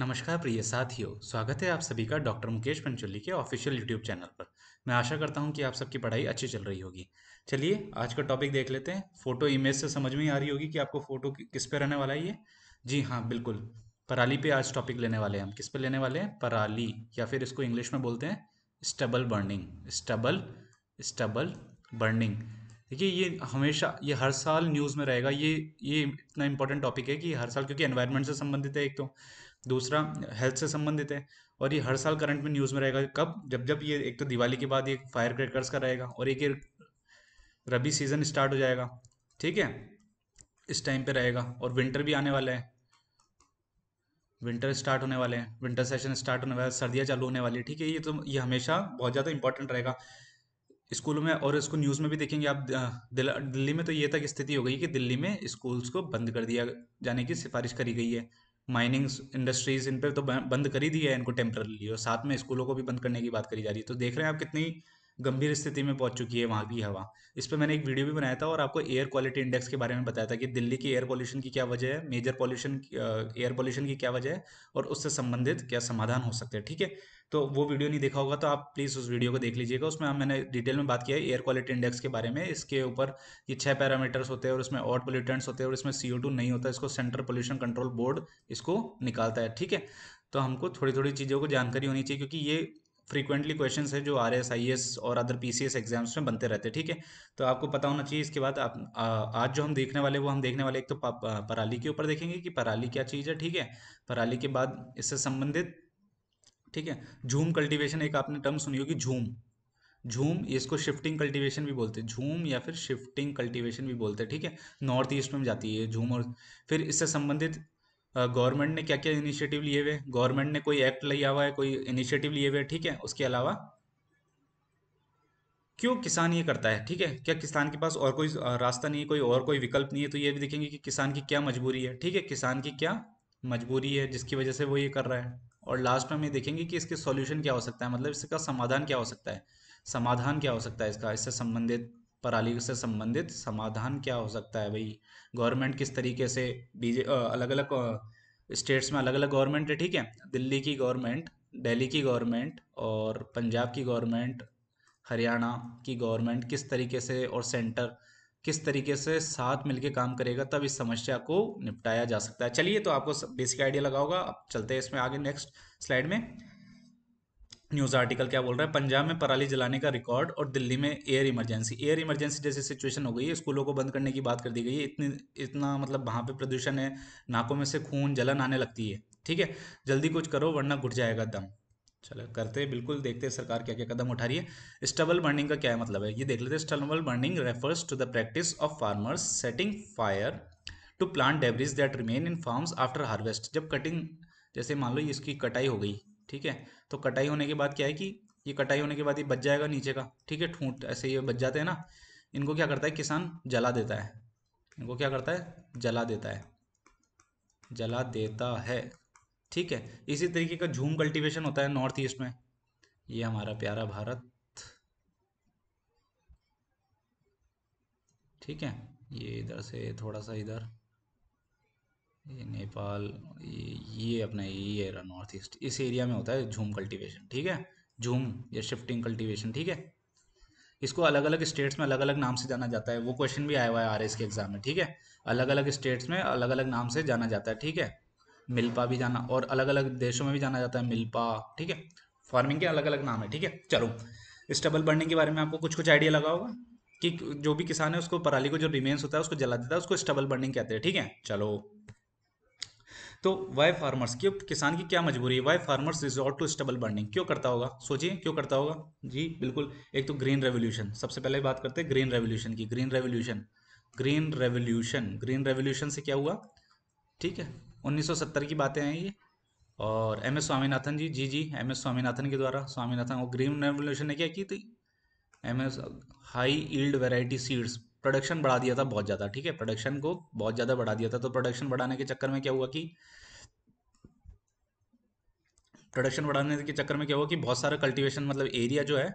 नमस्कार प्रिय साथियों स्वागत है आप सभी का डॉक्टर मुकेश पंचोली के ऑफिशियल यूट्यूब चैनल पर मैं आशा करता हूं कि आप सबकी पढ़ाई अच्छी चल रही होगी चलिए आज का टॉपिक देख लेते हैं फोटो इमेज से समझ में आ रही होगी कि आपको फोटो किस पे रहने वाला है ये जी हाँ बिल्कुल पराली पे आज टॉपिक लेने वाले हैं हम किस पे लेने वाले हैं पराली या फिर इसको इंग्लिश में बोलते हैं stubble burning stubble stubble burning देखिए ये हमेशा ये हर साल न्यूज़ में रहेगा ये ये इतना इंपॉर्टेंट टॉपिक है कि हर साल क्योंकि एनवायरनमेंट से संबंधित है एक तो दूसरा हेल्थ से संबंधित है और ये हर साल करंट में न्यूज़ में रहेगा कब जब जब ये एक तो दिवाली के बाद ये फायर क्रैकर्स का रहेगा और एक ये रबी सीज़न स्टार्ट हो जाएगा ठीक है इस टाइम पे रहेगा और विंटर भी आने वाला है विंटर स्टार्ट होने वाले हैं विंटर सेशन स्टार्ट होने वाला है सर्दियाँ चालू होने वाली है ठीक है ये तो ये हमेशा बहुत ज़्यादा इंपॉर्टेंट रहेगा स्कूलों में और इसको न्यूज़ में भी देखेंगे आप दिल्ली में तो ये तक स्थिति हो गई कि दिल्ली में स्कूल्स को बंद कर दिया जाने की सिफारिश करी गई है माइनिंग इंडस्ट्रीज इन पर तो बंद कर ही दी है इनको टेम्परली और साथ में स्कूलों को भी बंद करने की बात करी जा रही है तो देख रहे हैं आप कितनी गंभीर स्थिति में पहुंच चुकी है वहाँ की हवा इस पर मैंने एक वीडियो भी बनाया था और आपको एयर क्वालिटी इंडेक्स के बारे में बताया था कि दिल्ली की एयर पॉल्यूशन की क्या वजह है मेजर पॉल्यूशन एयर पॉल्यूशन की क्या वजह है और उससे संबंधित क्या समाधान हो सकते हैं ठीक है तो वो वीडियो नहीं देखा होगा तो आप प्लीज़ उस वीडियो को देख लीजिएगा उसमें मैंने डिटेल में बात किया है एयर क्वालिटी इंडेक्स के बारे में इसके ऊपर ये छः पैरामीटर्स होते हैं और उसमें ऑट पोल्यूटेंट्स होते हैं और इसमें सी नहीं होता इसको सेंट्रल पोल्यूशन कंट्रोल बोर्ड इसको निकालता है ठीक है तो हमको थोड़ी थोड़ी चीज़ों को जानकारी होनी चाहिए क्योंकि ये फ्रीक्वेंटली क्वेश्चन है जो आर एस आई एस और other P C S exams में बनते रहते हैं ठीक है तो आपको पता होना चाहिए इसके बाद आप आ, आज जो हम देखने वाले वो हम देखने वाले एक तो पराली के ऊपर देखेंगे कि पराली क्या चीज़ है ठीक है पराली के बाद इससे संबंधित ठीक है झूम कल्टीवेशन एक आपने टर्म सुनी होगी झूम झूम इसको शिफ्टिंग कल्टीवेशन भी बोलते हैं झूम या फिर शिफ्टिंग कल्टीवेशन भी बोलते हैं ठीक है नॉर्थ ईस्ट में जाती है झूम और फिर इससे संबंधित गवर्नमेंट ने क्या क्या इनिशिएटिव लिए हुए गवर्नमेंट ने कोई एक्ट लिया हुआ है कोई इनिशिएटिव लिए हुए ठीक है उसके अलावा क्यों किसान ये करता है ठीक है क्या किसान के पास और कोई रास्ता नहीं है कोई और कोई विकल्प नहीं है तो ये भी देखेंगे कि किसान की क्या मजबूरी है ठीक है किसान की क्या मजबूरी है जिसकी वजह से वो ये कर रहा है और लास्ट में हम ये देखेंगे कि इसके सॉल्यूशन क्या हो सकता है मतलब इसका समाधान क्या हो सकता है समाधान क्या हो सकता है इसका इससे संबंधित पराली से संबंधित समाधान क्या हो सकता है भाई गवर्नमेंट किस तरीके से बीजे अलग अलग स्टेट्स में अलग अलग गवर्नमेंट है ठीक है दिल्ली की गवर्नमेंट दिल्ली की गवर्नमेंट और पंजाब की गवर्नमेंट हरियाणा की गवर्नमेंट किस तरीके से और सेंटर किस तरीके से साथ मिलकर काम करेगा तब इस समस्या को निपटाया जा सकता है चलिए तो आपको बेसिक आइडिया लगा होगा अब चलते हैं इसमें आगे नेक्स्ट स्लाइड में न्यूज़ आर्टिकल क्या बोल रहा है पंजाब में पराली जलाने का रिकॉर्ड और दिल्ली में एयर इमरजेंसी एयर इमरजेंसी जैसी सिचुएशन हो गई है स्कूलों को बंद करने की बात कर दी गई है इतनी इतना मतलब वहाँ पे प्रदूषण है नाकों में से खून जलन आने लगती है ठीक है जल्दी कुछ करो वरना घुट जाएगा दम चलो करते बिल्कुल देखते हैं सरकार क्या क्या कदम उठा रही है स्टबल बर्निंग का क्या मतलब है ये देख लेते हैं stubble burning refers to the practice of farmers setting fire to plant debris that remain in farms after harvest जब कटिंग जैसे मान लो इसकी कटाई हो गई ठीक है तो कटाई होने के बाद क्या है कि ये कटाई होने के बाद ये बच जाएगा नीचे का ठीक है ठूंट ऐसे ये बच जाते हैं ना इनको क्या करता है किसान जला देता है इनको क्या करता है जला देता है जला देता है ठीक है इसी तरीके का झूम कल्टीवेशन होता है नॉर्थ ईस्ट में ये हमारा प्यारा भारत ठीक है ये इधर से थोड़ा सा इधर ये नेपाल ये, ये अपना ये रहा नॉर्थ ईस्ट इस एरिया में होता है झूम कल्टीवेशन ठीक है झूम या शिफ्टिंग कल्टीवेशन ठीक है इसको अलग अलग स्टेट्स में अलग अलग नाम से जाना जाता है वो क्वेश्चन भी आया हुआ है आर के एग्जाम में ठीक है अलग अलग स्टेट्स में अलग अलग नाम से जाना जाता है ठीक है मिल्पा भी जाना और अलग अलग देशों में भी जाना जाता है मिल्पा ठीक है फार्मिंग के अलग अलग नाम है ठीक है चलो स्टबल बर्निंग के बारे में आपको कुछ कुछ आइडिया लगा होगा कि जो भी किसान है उसको पराली को जो रिमेन्स होता है उसको जला देता है उसको स्टबल बर्निंग कहते हैं ठीक है चलो तो वाई फार्मर्स क्यों किसान की क्या मजबूरी है why farmers resort to stubble burning क्यों करता होगा सोचिए क्यों करता होगा जी बिल्कुल एक तो ग्रीन रेवोल्यूशन सबसे पहले बात करते हैं ग्रीन रेवोल्यूशन की green revolution green revolution green revolution से क्या हुआ ठीक है 1970 की बातें हैं ये और M S Swaminathan ji ji ji M S Swaminathan के द्वारा स्वामीनाथन और ग्रीन रेवोल्यूशन ने क्या की थी M S high yield variety seeds production बढ़ा दिया था बहुत ज़्यादा ठीक है प्रोडक्शन को बहुत ज़्यादा बढ़ा दिया था तो प्रोडक्शन बढ़ाने के चक्कर में क्या हुआ कि प्रोडक्शन बढ़ाने के चक्कर में क्या हुआ कि बहुत सारा कल्टीवेशन मतलब एरिया जो है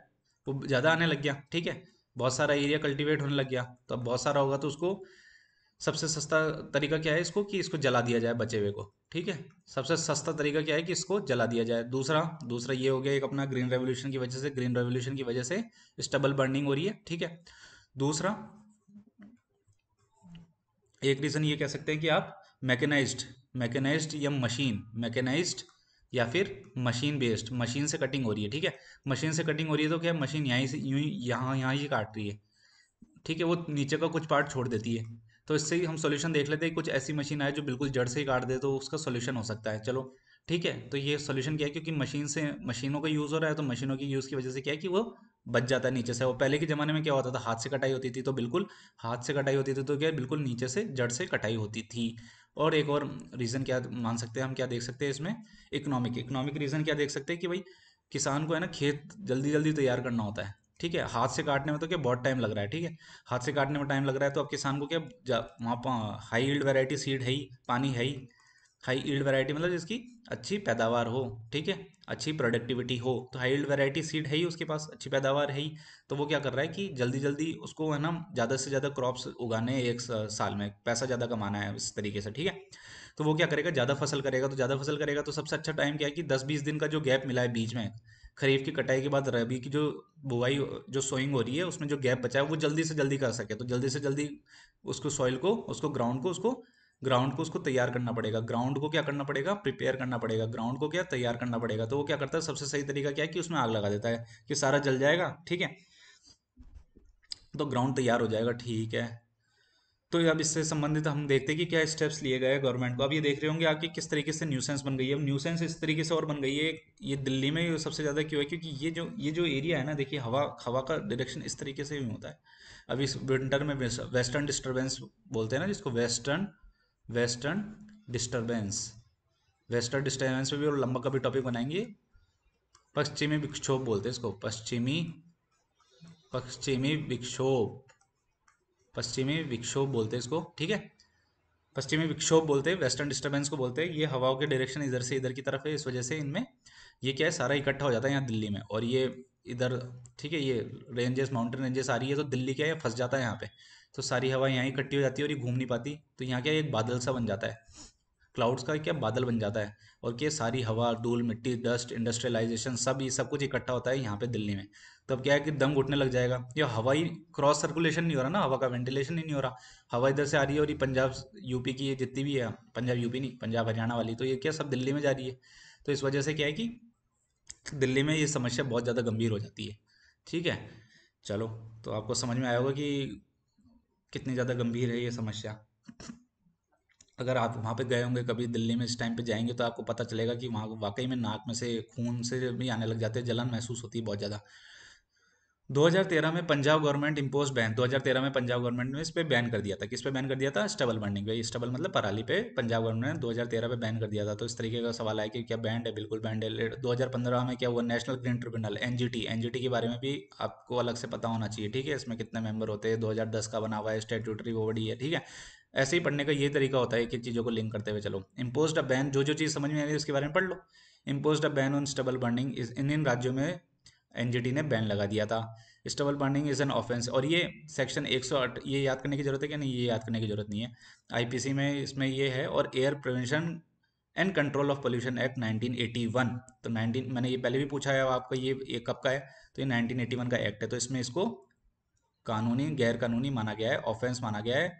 वो ज़्यादा आने लग गया ठीक है बहुत सारा एरिया कल्टीवेट होने लग गया तो अब बहुत सारा होगा तो उसको सबसे सस्ता तरीका क्या है इसको कि इसको जला दिया जाए बचे हुए को ठीक है सबसे सस्ता तरीका क्या है कि इसको जला दिया जाए दूसरा दूसरा ये हो गया एक अपना ग्रीन रेवोल्यूशन की वजह से ग्रीन रेवोल्यूशन की वजह से स्टबल बर्निंग हो रही है ठीक है दूसरा एक रीज़न ये कह सकते हैं कि आप मैकेनाइज्ड मैकेनाइज्ड या मशीन मैकेनाइज्ड या फिर मशीन बेस्ड मशीन से कटिंग हो रही है ठीक है मशीन से कटिंग हो रही है तो क्या मशीन यहीं से यूँ यहाँ यहाँ ही काट रही है ठीक है वो नीचे का कुछ पार्ट छोड़ देती है तो इससे ही हम सोल्यूशन देख लेते हैं कुछ ऐसी मशीन आए जो बिल्कुल जड़ से ही काट दे तो उसका सोल्यूशन हो सकता है चलो ठीक है तो ये सोल्यूशन क्या है क्योंकि मशीन से मशीनों का यूज़ हो रहा है तो मशीनों के यूज़ की वजह से क्या है कि वो बच जाता है नीचे से और पहले के ज़माने में क्या होता था हाथ से कटाई होती थी तो बिल्कुल हाथ से कटाई होती थी तो क्या बिल्कुल नीचे से जड़ से कटाई होती थी और एक और रीज़न क्या मान सकते हैं हम क्या देख सकते हैं इसमें इकोनॉमिक इकोनॉमिक रीज़न क्या देख सकते हैं कि भाई किसान को है ना खेत जल्दी जल्दी तैयार करना होता है ठीक है हाथ से काटने में तो क्या बहुत टाइम लग रहा है ठीक है हाथ से काटने में टाइम लग रहा है तो अब किसान को क्या वहाँ हाई ईल्ड वैरायटी सीड है ही पानी है ही हाई ईल्ड वैरायटी मतलब जिसकी अच्छी पैदावार हो ठीक है अच्छी प्रोडक्टिविटी हो तो हाई ईल्ड वैरायटी सीड है ही उसके पास अच्छी पैदावार है ही तो वो क्या कर रहा है कि जल्दी जल्दी उसको है ना ज़्यादा से ज़्यादा क्रॉप्स उगाने एक साल में पैसा ज़्यादा कमाना है इस तरीके से ठीक है तो वो क्या करेगा ज़्यादा फसल करेगा तो ज़्यादा फसल करेगा तो सबसे अच्छा टाइम क्या है कि दस बीस दिन का जो गैप मिला है बीच में खरीफ की कटाई के बाद रबी की जो बुआई जो सोइंग हो रही है उसमें जो गैप बचा है वो जल्दी से जल्दी कर सके तो जल्दी से जल्दी उसको सॉइल को उसको ग्राउंड को उसको ग्राउंड को उसको तैयार करना पड़ेगा ग्राउंड को क्या करना पड़ेगा प्रिपेयर करना पड़ेगा ग्राउंड को क्या तैयार करना पड़ेगा तो वो क्या करता है सबसे सही तरीका क्या है कि उसमें आग लगा देता है कि सारा जल जाएगा ठीक है तो ग्राउंड तैयार हो जाएगा ठीक है तो अब इससे संबंधित हम देखते हैं कि क्या स्टेप्स लिए गए गवर्नमेंट को अब ये देख रहे होंगे आपकी किस तरीके से न्यूसेंस बन गई है अब न्यूसेंस इस तरीके से और बन गई है ये दिल्ली में सबसे ज़्यादा क्यों है क्योंकि ये जो ये जो एरिया है ना देखिए हवा हवा का डायरेक्शन इस तरीके से ही होता है अब इस विंटर में वेस्टर्न डिस्टर्बेंस बोलते हैं ना जिसको western western disturbance western disturbance पे भी और लंबा कभी टॉपिक बनाएंगे पश्चिमी विक्षोभ बोलते हैं इसको पश्चिमी पश्चिमी विक्षोभ पश्चिमी विक्षोभ बोलते हैं इसको ठीक है पश्चिमी विक्षोभ बोलते हैं वेस्टर्न डिस्टर्बेंस को बोलते हैं ये हवाओं के डायरेक्शन इधर से इधर की तरफ है इस वजह से इनमें ये क्या है सारा इकट्ठा हो जाता है यहाँ दिल्ली में और ये इधर ठीक है ये रेंजेस माउंटेन रेंजेस आ रही है तो दिल्ली क्या है फंस जाता है यहाँ पे तो सारी हवा यहाँ इकट्ठी हो जाती है और ये घूम नहीं पाती तो यहाँ क्या एक बादल सा बन जाता है क्लाउड्स का क्या बादल बन जाता है और क्या सारी हवा धूल मिट्टी डस्ट इंडस्ट्रियलाइजेशन सब ये सब कुछ इकट्ठा होता है यहाँ पे दिल्ली में तब तो क्या है कि दम घुटने लग जाएगा ये हवा ही क्रॉस सर्कुलेशन नहीं हो रहा ना हवा का वेंटिलेशन ही नहीं हो रहा हवा इधर से आ रही है और ये पंजाब यूपी की ये जितनी भी है पंजाब यूपी नहीं पंजाब हरियाणा वाली तो ये क्या सब दिल्ली में जा रही है तो इस वजह से क्या है कि दिल्ली में ये समस्या बहुत ज़्यादा गंभीर हो जाती है ठीक है चलो तो आपको समझ में आया होगा कि कितनी ज़्यादा गंभीर है ये समस्या अगर आप वहाँ पे गए होंगे कभी दिल्ली में इस टाइम पे जाएंगे तो आपको पता चलेगा कि वहाँ वाकई में नाक में से खून से भी आने लग जाते हैं जलन महसूस होती है बहुत ज़्यादा 2013 में पंजाब गवर्नमेंट इम्पोज बैन 2013 में पंजाब गवर्नमेंट ने इस पर बैन कर दिया था किस पे बैन कर दिया था स्टबल बर्निंग पे स्टबल मतलब पराली पे पंजाब गवर्नमेंट ने 2013 पे बैन कर दिया था तो इस तरीके का सवाल है कि क्या बैंड है बिल्कुल बैंड है दो में क्या हुआ national green tribunal NGT NGT के बारे में भी आपको अलग से पता होना चाहिए ठीक है इसमें कितने मेंबर होते हैं दो का बना हुआ है स्टेट्यूटरी बॉडी है ठीक है ऐसे ही पढ़ने का ये तरीका होता है कि चीज़ों को लिंक करते हुए चलो इम्पोज अ बैन जो जो चीज़ समझ में आ रही है उसके बारे में पढ़ लो impose a ban on stubble burning in इन राज्यों में एनजीटी ने बैन लगा दिया था stubble burning is an offence और ये सेक्शन एक सौ आठ ये याद करने की ज़रूरत है कि नहीं ये याद करने की ज़रूरत नहीं है आईपीसी में इसमें ये है और air prevention and control of pollution act 1981 तो 19 मैंने ये पहले भी पूछा है आपका ये, ये कब का है तो ये 1981 का एक्ट है तो इसमें इसको कानूनी गैर कानूनी माना गया है ऑफेंस माना गया है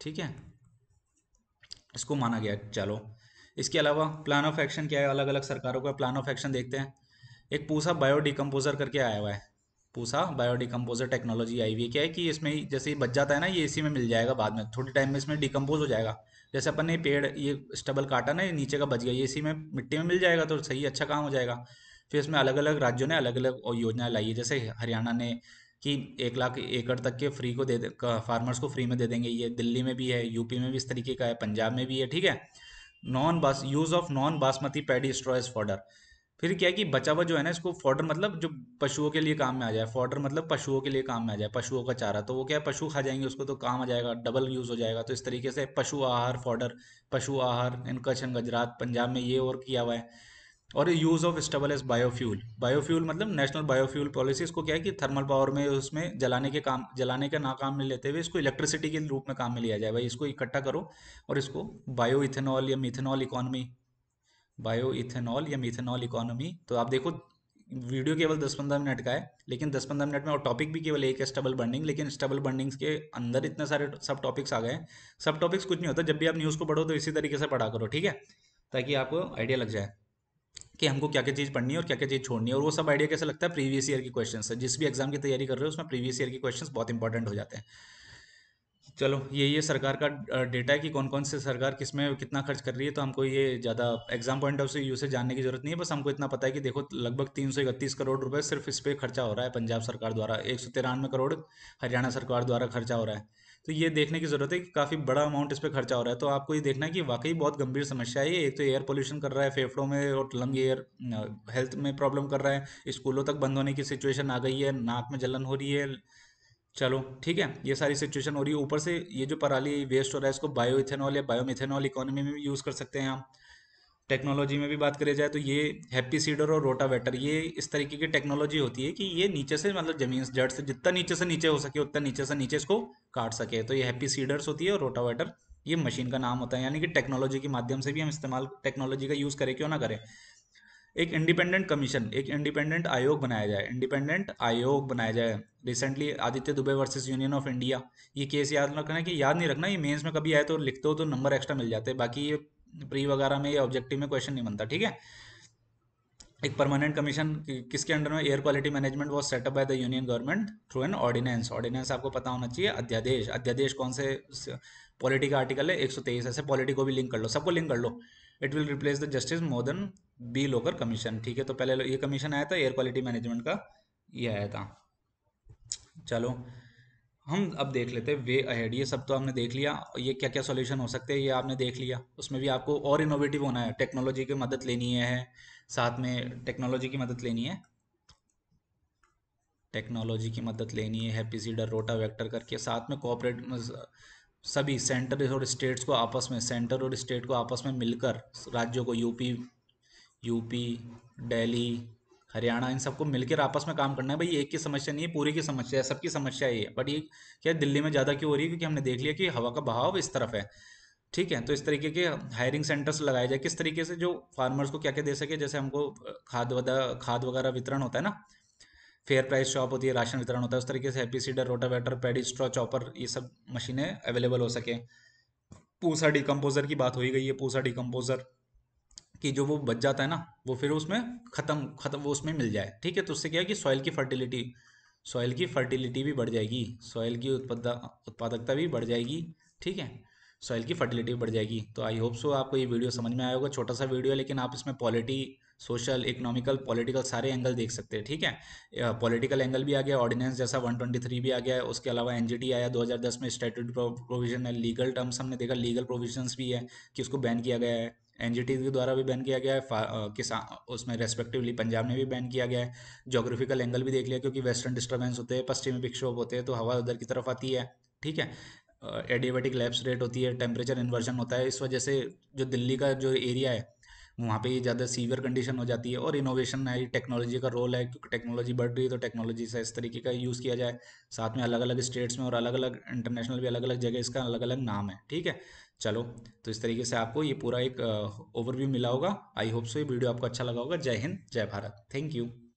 ठीक है इसको माना गया चलो इसके अलावा प्लान ऑफ एक्शन क्या है अलग अलग सरकारों का प्लान ऑफ एक्शन देखते हैं एक पूसा बायोडिकम्पोजर करके आया हुआ है पूसा बायोडिकम्पोजर टेक्नोलॉजी आई हुई है क्या है कि इसमें जैसे बच जाता है ना ये इसी में मिल जाएगा बाद में थोड़ी टाइम में इसमें डिकम्पोज हो जाएगा जैसे अपन ने पेड़ ये स्टबल काटा ना ये नीचे का बच गया ये इसी में मिट्टी में मिल जाएगा तो सही अच्छा काम हो जाएगा फिर इसमें अलग अलग राज्यों ने अलग अलग योजनाएं लाई है जैसे हरियाणा ने कि एक लाख एकड़ तक के फ्री को दे फार्मर्स को फ्री में दे देंगे ये दिल्ली में भी है यूपी में भी इस तरीके का है पंजाब में भी है ठीक है नॉन बास use of non basmati paddy straw fodder फिर क्या है कि बचा हुआ जो है ना इसको फॉर्डर मतलब जो पशुओं के लिए काम में आ जाए फॉर्डर मतलब पशुओं के लिए काम में आ जाए पशुओं का चारा तो वो क्या है पशु खा जाएंगे उसको तो काम आ जाएगा डबल यूज़ हो जाएगा तो इस तरीके से पशु आहार फॉर्डर पशु आहार इन कच्छ गुजरात पंजाब में ये और किया हुआ है और use of stubble as biofuel biofuel मतलब नेशनल बायोफ्यूल पॉलिसी इसको क्या है कि थर्मल पावर में उसमें जलाने के काम जलाने का ना काम में लेते हुए इसको इलेक्ट्रिसिटी के रूप में काम में लिया जाए भाई इसको इकट्ठा करो और इसको बायो इथेनॉल या मिथेनॉल इकोनॉमी बायो इथेनॉल या मिथेनॉल इकोनॉमी तो आप देखो वीडियो केवल दस पंद्रह मिनट का है लेकिन दस पंद्रह मिनट में और टॉपिक भी केवल एक है स्टबल बर्निंग लेकिन स्टबल बर्निंग्स के अंदर इतने सारे सब टॉपिक्स आ गए हैं सब टॉपिक्स कुछ नहीं होता जब भी आप न्यूज़ को पढ़ो तो इसी तरीके से पढ़ा करो ठीक है ताकि आपको आइडिया लग जाए कि हमको क्या क्या चीज़ पढ़नी है और क्या क्या चीज़ छोड़नी है और वो सब आइडिया कैसे लगता है प्रीवियस ईयर के क्वेश्चन से जिस भी एग्जाम की तैयारी कर रहे हो उसमें प्रीवियस ईयर के क्वेश्चन बहुत इंपॉर्टेंट हो जाते हैं चलो ये ये सरकार का डेटा है कि कौन कौन से सरकार किस में कितना खर्च कर रही है तो हमको ये ज़्यादा एग्जाम पॉइंट ऑफ व्यू से जानने की जरूरत नहीं है बस हमको इतना पता है कि देखो लगभग तीन सौ इकतीस करोड़ रुपए सिर्फ इस पर खर्चा हो रहा है पंजाब सरकार द्वारा एक सौ तिरानवे करोड़ हरियाणा सरकार द्वारा खर्चा हो रहा है तो ये देखने की ज़रूरत है कि काफ़ी बड़ा अमाउंट इस पर खर्चा हो रहा है तो आपको ये देखना है कि वाकई बहुत गंभीर समस्या है ये एक तो एयर पोल्यूशन कर रहा है फेफड़ों में और लंग एयर हेल्थ में प्रॉब्लम कर रहा है स्कूलों तक बंद होने की सिचुएशन आ गई है नाक में जलन हो रही है चलो ठीक है ये सारी सिचुएशन हो रही है ऊपर से ये जो पराली वेस्ट हो रहा है इसको बायो इथेनॉल या बायोमिथेनॉल इकोनॉमी में भी यूज़ कर सकते हैं हम टेक्नोलॉजी में भी बात करी जाए तो ये हैप्पी सीडर और रोटावेटर ये इस तरीके की टेक्नोलॉजी होती है कि ये नीचे से मतलब जमीन जड़ से जितना नीचे से नीचे हो सके उतना नीचे से नीचे इसको काट सके तो ये हैप्पी सीडर्स होती है और रोटावेटर ये मशीन का नाम होता है यानी कि टेक्नोलॉजी के माध्यम से भी हम इस्तेमाल टेक्नोलॉजी का यूज़ करें क्यों ना करें एक इंडिपेंडेंट कमीशन एक इंडिपेंडेंट आयोग बनाया जाए इंडिपेंडेंट आयोग बनाया जाए recently Aditya Dubey versus union of India ये केस याद रखना कि याद नहीं रखना ये मेंस में कभी आए तो लिख दो तो नंबर एक्स्ट्रा मिल जाते हैं बाकी ये प्री वगैरह में या ऑब्जेक्टिव में क्वेश्चन नहीं बनता ठीक है एक परमानेंट कमीशन किसके अंडर में air quality management was set up by the union government through an ordinance ordinance आपको पता होना चाहिए अध्यादेश अध्यादेश कौन से पॉलिटी का आर्टिकल है 123 ऐसे पॉलिटी को भी लिंक कर लो सबको लिंक कर लो it will replace the justice Madan B Lokur commission ठीक है तो पहले ये कमीशन आया था एयर क्वालिटी मैनेजमेंट का ये आया था चलो हम अब देख लेते हैं वे अहेड ये सब तो हमने देख लिया ये क्या क्या सॉल्यूशन हो सकते हैं ये आपने देख लिया उसमें भी आपको और इनोवेटिव होना है टेक्नोलॉजी की मदद लेनी है साथ में टेक्नोलॉजी की मदद लेनी है टेक्नोलॉजी की मदद लेनी है हैप्पी सीडर रोटा वेक्टर करके साथ में कोऑपरेट सभी सेंटर और स्टेट्स को आपस में सेंटर और स्टेट को आपस में मिलकर राज्यों को यूपी यूपी दिल्ली हरियाणा इन सबको मिलकर आपस में काम करना है भाई एक की समस्या नहीं है पूरी की समस्या है सबकी समस्या है ये बट ये क्या दिल्ली में ज़्यादा क्यों हो रही है क्योंकि हमने देख लिया कि हवा का बहाव इस तरफ है ठीक है तो इस तरीके के हायरिंग सेंटर्स लगाए जाए किस तरीके से जो फार्मर्स को क्या क्या दे सके जैसे हमको खाद वगैरह खाद वगैरह वितरण होता है ना फेयर प्राइस शॉप होती है राशन वितरण होता है उस तरीके से happy seeder rotavator paddy straw chopper ये सब मशीनें अवेलेबल हो सके पूसा डिकम्पोजर की बात हो ही गई है पूसा डिकम्पोजर कि जो वो बच जाता है ना वो फिर उसमें ख़त्म ख़त्म वो उसमें मिल जाए ठीक है तो उससे क्या है कि सॉइल की फर्टिलिटी सॉइल की फर्टिलिटी भी बढ़ जाएगी सॉइल की उत्पादकता भी बढ़ जाएगी ठीक है सॉइल की फर्टिलिटी बढ़ जाएगी तो आई होप सो आपको ये वीडियो समझ में आया होगा छोटा सा वीडियो है लेकिन आप इसमें पॉलिटी सोशल इकोनॉमिकल पॉलिटिकल सारे एंगल देख सकते हैं ठीक है पॉलिटिकल एंगल भी आ गया ऑर्डिनेंस जैसा 123 भी आ गया उसके अलावा एनजीटी आया 2010 में स्टेट प्रोविजन है लीगल टर्म्स हमने देखा लीगल प्रोविजंस भी है कि उसको बैन किया गया है एनजीटी के द्वारा भी बैन किया गया है किसान उसमें रेस्पेक्टिवली पंजाब में भी बैन किया गया है जोग्राफिकल एंगल भी देख लिया क्योंकि वेस्टर्न डिस्टर्बेंस होते हैं पश्चिमी विक्षोभ होते हैं तो हवा उधर की तरफ आती है ठीक है एडियाबेटिक लैप्स रेट होती है टेम्परेचर इन्वर्जन होता है इस वजह से जो दिल्ली का जो एरिया है वहाँ पे ये ज़्यादा सीवियर कंडीशन हो जाती है और इनोवेशन है टेक्नोलॉजी का रोल है क्योंकि टेक्नोलॉजी बढ़ रही है तो टेक्नोलॉजी से इस तरीके का यूज़ किया जाए साथ में अलग अलग स्टेट्स में और अलग अलग इंटरनेशनल भी अलग अलग जगह इसका अलग अलग नाम है ठीक है चलो तो इस तरीके से आपको ये पूरा एक ओवरव्यू मिला होगा आई होप सो ये वीडियो आपको अच्छा लगा होगा जय हिंद जय भारत थैंक यू